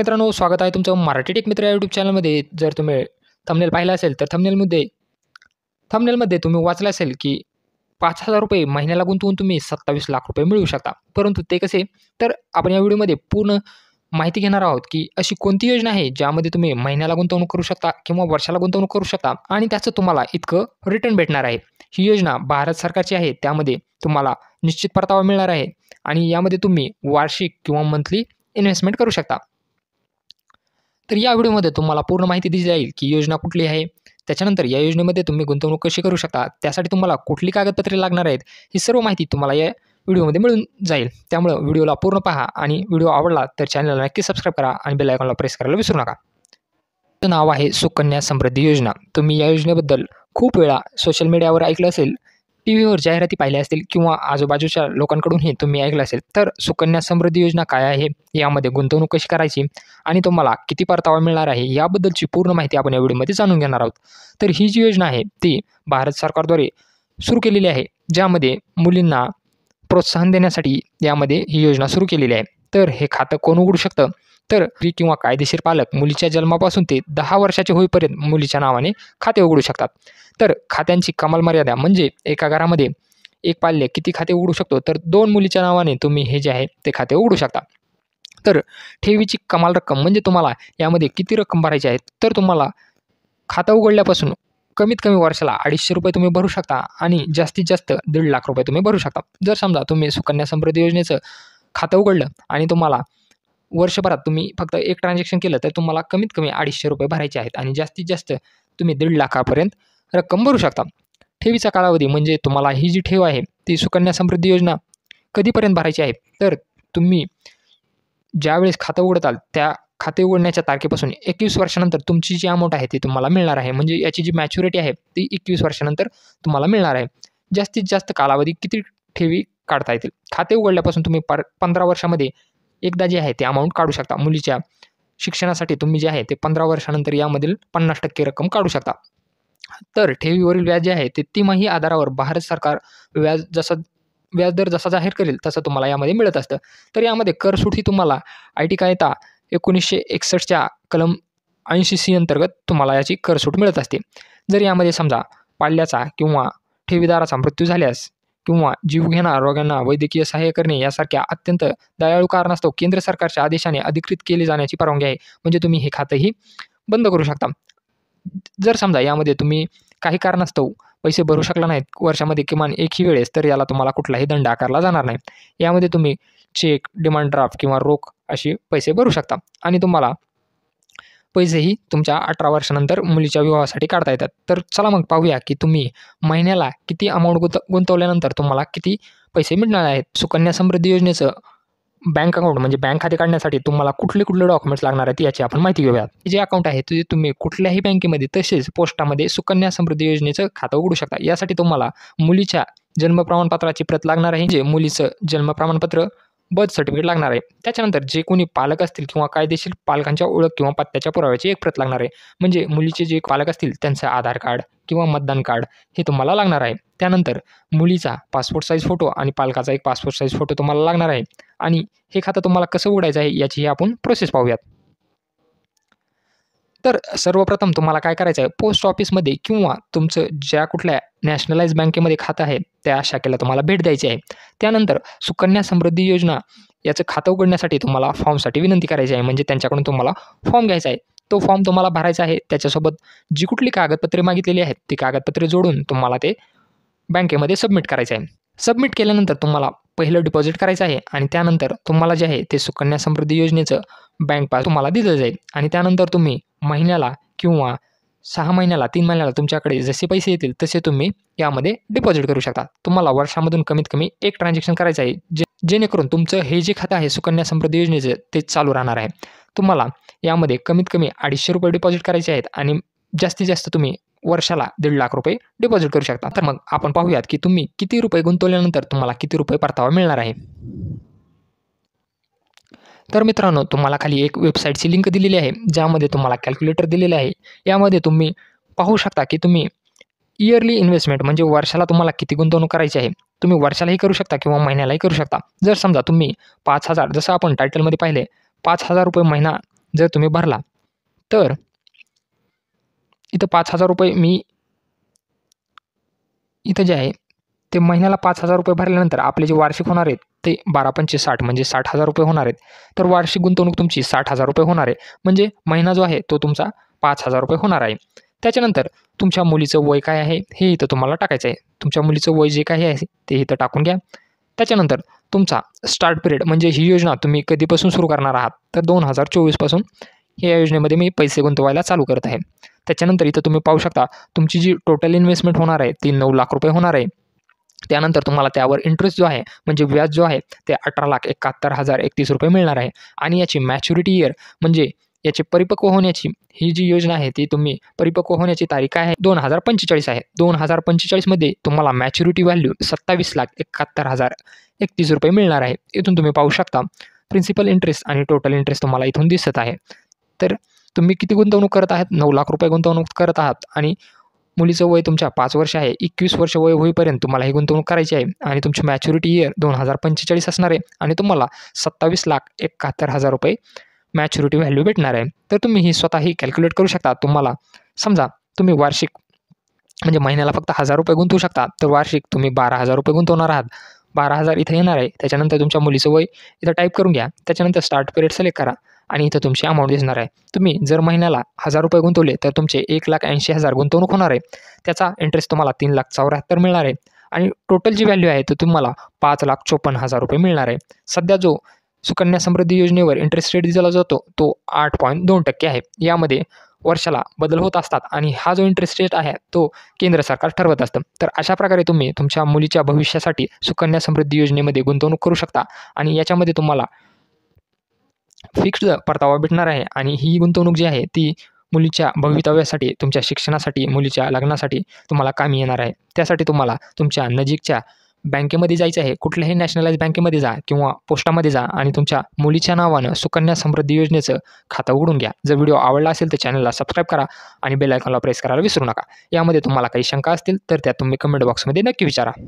मित्रांनो स्वागत आहे तुमचं मराठी टेक मित्र चॅनलमध्ये जर तुम्ही थमनेल पाहिला असेल तर थमनेलमध्ये थमनेलमध्ये तुम्ही वाचलं असेल की पाच हजार रुपये महिन्याला गुंतवून तुम्ही सत्तावीस लाख रुपये मिळवू शकता परंतु ते कसे तर आपण या व्हिडिओमध्ये पूर्ण माहिती घेणार आहोत की अशी कोणती योजना आहे ज्यामध्ये तुम्ही महिन्याला गुंतवणूक करू शकता किंवा वर्षाला गुंतवणूक करू शकता आणि त्याचं तुम्हाला इतकं रिटर्न भेटणार आहे ही योजना भारत सरकारची आहे त्यामध्ये तुम्हाला निश्चित परतावा मिळणार आहे आणि यामध्ये तुम्ही वार्षिक किंवा मंथली इन्व्हेस्टमेंट करू शकता तर या व्हिडिओमध्ये तुम्हाला पूर्ण माहिती दिली जाईल की योजना कुठली आहे त्याच्यानंतर या योजनेमध्ये तुम्ही गुंतवणूक कशी करू शकता त्यासाठी तुम्हाला कुठली कागदपत्रे लागणार आहेत ही सर्व माहिती तुम्हाला या व्हिडिओमध्ये मिळून जाईल त्यामुळं व्हिडिओला पूर्ण पहा आणि व्हिडिओ आवडला तर चॅनलला नक्की सबस्क्राईब करा आणि बेल आयकॉनला प्रेस करायला विसरू नका नाव आहे सुकन्या समृद्धी योजना तुम्ही या योजनेबद्दल खूप वेळा सोशल मीडियावर ऐकलं असेल टी व्हीवर जाहिराती पाहिल्या असतील किंवा आजूबाजूच्या लोकांकडूनही तुम्ही ऐकलं असेल तर सुकन्या समृद्धी योजना काय आहे यामध्ये गुंतवणूक कशी करायची आणि तुम्हाला किती परतावा मिळणार आहे याबद्दलची पूर्ण माहिती आपण या व्हिडिओमध्ये जाणून घेणार आहोत तर ही जी योजना आहे ती भारत सरकारद्वारे सुरू केलेली आहे ज्यामध्ये मुलींना प्रोत्साहन देण्यासाठी यामध्ये ही योजना सुरू केलेली आहे तर हे खातं कोण उघडू शकतं तर स्त्री किंवा कायदेशीर पालक मुलीच्या जन्मापासून ते दहा वर्षाचे होईपर्यंत मुलीच्या नावाने खाते उघडू शकतात तर खात्यांची कमाल मर्यादा म्हणजे एका घरामध्ये एक पाल्य किती खाते उघडू शकतो तर दोन मुलीच्या नावाने तुम्ही हे जे आहे ते खाते उघडू शकता तर ठेवीची कमाल रक्कम म्हणजे तुम्हाला यामध्ये किती रक्कम भरायची आहे तर तुम्हाला खातं उघडल्यापासून कमीत कमी वर्षाला अडीचशे रुपये तुम्ही भरू शकता आणि जास्तीत जास्त दीड लाख रुपये तुम्ही भरू शकता जर समजा तुम्ही सुकन्या समृद्धी योजनेचं खातं उघडलं आणि तुम्हाला वर्षभरात तुम्ही फक्त एक ट्रान्झॅक्शन केलं तर तुम्हाला कमीत कमी अडीचशे रुपये भरायचे आहेत आणि जास्तीत जास्त तुम्ही दीड लाखापर्यंत रक्कम भरू शकता ठेवीचा कालावधी म्हणजे तुम्हाला ही जी ठेव आहे ती सुकन्या समृद्धी योजना कधीपर्यंत भरायची आहे तर तुम्ही ज्यावेळेस खातं उघडताल त्या खाते उघडण्याच्या तारखेपासून एकवीस वर्षानंतर तुमची जी अमाऊंट आहे ती तुम्हाला मिळणार आहे म्हणजे याची जी मॅच्युरिटी आहे ती एकवीस वर्षानंतर तुम्हाला मिळणार आहे जास्तीत जास्त कालावधी किती ठेवी काढता येतील खाते उघडल्यापासून तुम्ही पर पंधरा वर्षामध्ये एकदा जे आहे ते अमाऊंट काढू शकता मुलीच्या शिक्षणासाठी तुम्ही जे आहे ते पंधरा वर्षानंतर यामधील पन्नास टक्के रक्कम काढू शकता तर ठेवीवरील व्याज जे आहे ते तिमाही आधारावर भारत सरकार व्याज जसं व्याजदर जसा जाहीर करेल तसं तुम्हाला यामध्ये मिळत असतं तर यामध्ये सूट ही तुम्हाला आय टी कायदा एकोणीसशे एकसष्टच्या कलम ऐंशी सी अंतर्गत तुम्हाला याची करसूट मिळत असते जर यामध्ये समजा पाल्याचा किंवा ठेवीदाराचा मृत्यू झाल्यास किंवा जीवघेणा रोग्यांना वैद्यकीय सहाय्य करणे यासारख्या अत्यंत दयाळू कारणास्तव केंद्र सरकारच्या आदेशाने अधिकृत केले जाण्याची परवानगी आहे म्हणजे तुम्ही हे खातंही बंद करू शकता जर समजा यामध्ये तुम्ही काही कारणास्तव पैसे भरू शकला नाहीत वर्षामध्ये किमान एकही वेळेस तर याला तुम्हाला कुठलाही दंड आकारला जाणार नाही यामध्ये तुम्ही चेक डिमांड ड्राफ्ट किंवा रोख असे पैसे भरू शकता आणि तुम्हाला पैसेही तुमच्या अठरा वर्षानंतर मुलीच्या विवाहासाठी काढता येतात तर चला मग पाहूया की तुम्ही महिन्याला किती अमाऊंट गुंत गुंतवल्यानंतर तुम्हाला किती पैसे मिळणार आहेत सुकन्या समृद्धी योजनेचं बँक अकाउंट म्हणजे बँक खाते काढण्यासाठी तुम्हाला कुठले कुठले डॉक्युमेंट्स लागणार आहेत याची आपण माहिती घेऊयात जे अकाउंट आहे ते तुम्ही कुठल्याही बँकेमध्ये तसेच पोस्टामध्ये सुकन्या समृद्धी योजनेचं खातं उघडू शकता यासाठी तुम्हाला मुलीच्या जन्म प्रमाणपत्राची प्रत लागणार आहे जे मुलीचं जन्म प्रमाणपत्र बर्थ सर्टिफिकेट लागणार आहे त्याच्यानंतर जे कोणी पालक असतील किंवा कायदेशीर पालकांच्या ओळख किंवा पत्त्याच्या पुराव्याची एक प्रत लागणार आहे म्हणजे मुलीचे जे पालक असतील त्यांचं आधार कार्ड किंवा मतदान कार्ड हे तुम्हाला लागणार आहे त्यानंतर मुलीचा पासपोर्ट साईज फोटो आणि पालकाचा एक पासपोर्ट साईज फोटो तुम्हाला लागणार आहे आणि हे खातं तुम्हाला कसं उघडायचं आहे याची आपण प्रोसेस पाहूयात तर सर्वप्रथम तुम्हाला काय करायचं आहे पोस्ट ऑफिसमध्ये किंवा तुमचं ज्या कुठल्या नॅशनलाइज बँकेमध्ये खातं आहे त्या शाखेला तुम्हाला भेट द्यायची आहे त्यानंतर सुकन्या समृद्धी योजना याचं खातं उघडण्यासाठी तुम्हाला फॉर्मसाठी विनंती करायची आहे म्हणजे त्यांच्याकडून तुम्हाला फॉर्म घ्यायचा आहे तो फॉर्म तुम्हाला भरायचा आहे त्याच्यासोबत जी कुठली कागदपत्रे मागितलेली आहेत ती कागदपत्रे जोडून तुम्हाला ते बँकेमध्ये सबमिट करायचं आहे सबमिट केल्यानंतर तुम्हाला पहिलं डिपॉझिट करायचं आहे आणि त्यानंतर तुम्हाला जे आहे ते सुकन्या समृद्धी योजनेचं बँक पास तुम्हाला दिलं जाईल आणि त्यानंतर तुम्ही महिन्याला किंवा सहा महिन्याला तीन महिन्याला तुमच्याकडे जसे पैसे येतील तसे तुम्ही यामध्ये डिपॉझिट करू शकता तुम्हाला वर्षामधून कमीत कमी एक ट्रान्झॅक्शन करायचं आहे जे जेणेकरून तुमचं हे जे खातं आहे सुकन्या समृद्धी योजनेचं ते चालू राहणार आहे तुम्हाला यामध्ये कमीत कमी अडीचशे रुपये डिपॉझिट करायचे आहेत आणि जास्तीत जास्त तुम्ही वर्षाला दीड लाख रुपये डिपॉझिट करू शकता तर मग आपण पाहूयात की तुम्ही किती रुपये गुंतवल्यानंतर तुम्हाला किती रुपये परतावा मिळणार आहे तर मित्रांनो तुम्हाला खाली एक वेबसाईटची लिंक दिलेली आहे ज्यामध्ये तुम्हाला कॅल्क्युलेटर दिलेले आहे यामध्ये तुम्ही पाहू शकता की तुम्ही इयरली इन्व्हेस्टमेंट म्हणजे वर्षाला तुम्हाला किती गुंतवणूक करायची आहे तुम्ही वर्षालाही करू शकता किंवा महिन्यालाही करू शकता जर समजा तुम्ही पाच हजार जसं आपण टायटलमध्ये पाहिले पाच हजार रुपये महिना जर तुम्ही भरला तर इथं पाच हजार रुपये मी इथं जे आहे ते महिन्याला पाच हजार रुपये भरल्यानंतर आपले जे वार्षिक होणार आहेत ते बारा पंचे साठ म्हणजे साठ हजार रुपये होणार आहेत तर वार्षिक गुंतवणूक तुमची साठ हजार रुपये होणार आहे म्हणजे महिना जो आहे तो तुमचा पाच हजार रुपये होणार आहे त्याच्यानंतर तुमच्या मुलीचं वय काय आहे हे इथं तुम्हाला टाकायचं आहे तुमच्या मुलीचं वय जे काही आहे ते इथं टाकून घ्या त्याच्यानंतर तुमचा स्टार्ट पिरियड म्हणजे ही योजना तुम्ही कधीपासून सुरू करणार आहात तर दोन हजार चोवीसपासून या योजनेमध्ये मी पैसे गुंतवायला चालू करत आहे त्याच्यानंतर इथं तुम्ही पाहू शकता तुमची जी टोटल इन्व्हेस्टमेंट होणार आहे ती नऊ लाख रुपये होणार आहे त्यानंतर तुम्हाला त्यावर इंटरेस्ट जो आहे म्हणजे व्याज जो आहे ते अठरा लाख एकाहत्तर हजार एकतीस रुपये मिळणार आहे आणि याची मॅच्युरिटी इयर म्हणजे याची परिपक्व होण्याची ही जी योजना आहे ती तुम्ही परिपक्व होण्याची तारीख आहे दोन हजार पंचेचाळीस आहे दोन हजार पंचेचाळीसमध्ये तुम्हाला मॅच्युरिटी व्हॅल्यू सत्तावीस लाख एकाहत्तर हजार एकतीस रुपये मिळणार आहे इथून तुम्ही पाहू शकता प्रिन्सिपल इंटरेस्ट आणि टोटल इंटरेस्ट तुम्हाला इथून दिसत आहे तर तुम्ही किती गुंतवणूक करत आहात नऊ लाख रुपये गुंतवणूक करत आहात आणि मुलीचं वय तुमच्या पाच वर्ष आहे एकवीस वर्ष वय होईपर्यंत तुम्हाला ही गुंतवणूक करायची आहे आणि तुमची मॅच्युरिटी इयर दोन हजार पंचेचाळीस असणार आहे आणि तुम्हाला सत्तावीस लाख एकाहत्तर हजार रुपये मॅच्युरिटी व्हॅल्यू भेटणार आहे तर तुम्ही ही स्वतःही कॅल्क्युलेट करू शकता तुम्हाला समजा तुम्ही वार्षिक म्हणजे महिन्याला फक्त हजार रुपये गुंतवू शकता तर वार्षिक तुम्ही बारा हजार रुपये गुंतवणार आहात बारा हजार इथं येणार आहे त्याच्यानंतर तुमच्या मुलीचं वय इथं टाईप करून घ्या त्याच्यानंतर स्टार्ट पिरियड सिलेक्ट करा आणि इथं तुमची अमाऊंट दिसणार आहे तुम्ही जर महिन्याला हजार रुपये गुंतवले तर तुमचे एक लाख ऐंशी हजार गुंतवणूक होणार आहे त्याचा इंटरेस्ट तुम्हाला तीन लाख चौऱ्याहत्तर मिळणार आहे आणि टोटल जी व्हॅल्यू आहे तो तुम्हाला पाच लाख चोपन्न हजार रुपये मिळणार आहे सध्या जो सुकन्या समृद्धी योजनेवर इंटरेस्ट रेट दिला जातो तो आठ पॉईंट दोन टक्के आहे यामध्ये वर्षाला बदल होत असतात आणि हा जो इंटरेस्ट रेट आहे तो केंद्र सरकार ठरवत असतं तर अशा प्रकारे तुम्ही तुमच्या मुलीच्या भविष्यासाठी सुकन्या समृद्धी योजनेमध्ये गुंतवणूक करू शकता आणि याच्यामध्ये तुम्हाला फिक्स्ड परतावा भेटणार आहे आणि ही गुंतवणूक जी आहे ती मुलीच्या भवितव्यासाठी तुमच्या शिक्षणासाठी मुलीच्या लग्नासाठी तुम्हाला कामी येणार आहे त्यासाठी तुम्हाला तुमच्या नजीकच्या बँकेमध्ये जायचं आहे कुठल्याही नॅशनलाइज बँकेमध्ये जा किंवा पोस्टामध्ये जा आणि तुमच्या मुलीच्या नावानं सुकन्या समृद्धी योजनेचं खातं उघडून घ्या जर व्हिडिओ आवडला असेल तर चॅनलला सबस्क्राईब करा आणि बेल आयकॉनला प्रेस करायला विसरू नका यामध्ये तुम्हाला काही शंका असतील तर त्या तुम्ही कमेंट बॉक्समध्ये नक्की विचारा